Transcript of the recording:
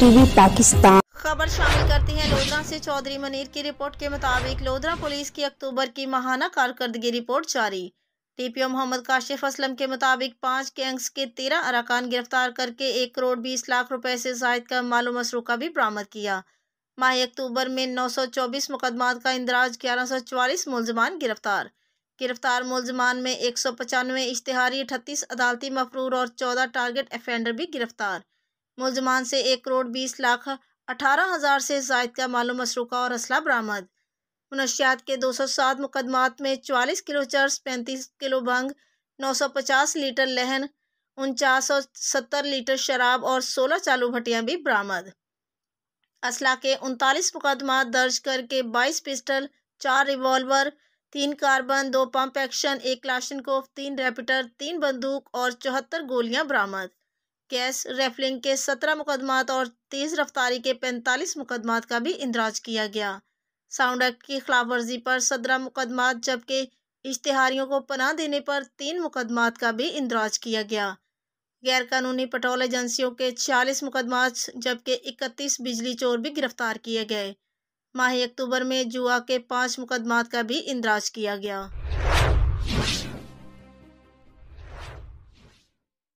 TV Pakistan खबर शामिल करते हैं लोधरा से चौधरी मनीर की रिपोर्ट के मुताबिक लोधरा पुलिस की अक्टूबर की महाना कारकर्दगी रिपोर्ट जारी टीपीओ मोहम्मद काशिफ असलम के मुताबिक पाँच गैंग्स के तेरह अरकान गिरफ्तार करके एक करोड़ बीस लाख रुपए से जायद का मालूम मसरूका भी बरामद किया माह अक्टूबर में नौ सौ चौबीस मुकदमा का इंदराज ग्यारह सौ चवालीस मुलजमान गिरफ्तार गिरफ्तार मुलजमान में एक सौ पचानवे इश्तहारी अठतीस अदालती मफरूर और चौदह टारगेट अफेंडर भी गिरफ्तार मुलजमान से एक करोड़ बीस लाख अठारह हज़ार से जायद का मालो मसरूका और असला बरामद मनशियात के दो सौ सात मुकदमात में चवालीस किलो चर्स पैंतीस किलो भंग नौ सौ पचास लीटर लहन उनचास सौ सत्तर लीटर शराब और सोलह चालू भटियाँ भी बरामद असला के उनतालीस मुकदमा दर्ज करके बाईस पिस्टल चार रिवॉल्वर तीन कार्बन दो पंप एक्शन एक लाशनकोफ तीन रेपिटर तीन बंदूक और चौहत्तर गोलियां बरामद कैश रेफलिंग के सत्रह मुकदमात और तेज़ रफ्तारी के पैंतालीस मुकदमात का भी इंदराज किया गया साउंड एक्ट की खिलाफ वर्जी पर सत्रह मुकदमात जबकि इश्तिहारियों को पनाह देने पर तीन मुकदमात का भी इंदराज किया गया गैर कानूनी पेट्रोल एजेंसियों के छियालीस मुकदमात जबकि इकतीस बिजली चोर भी गिरफ्तार किए गए माह अक्टूबर में जुआ के पाँच मुकदमात का भी इंदराज किया गया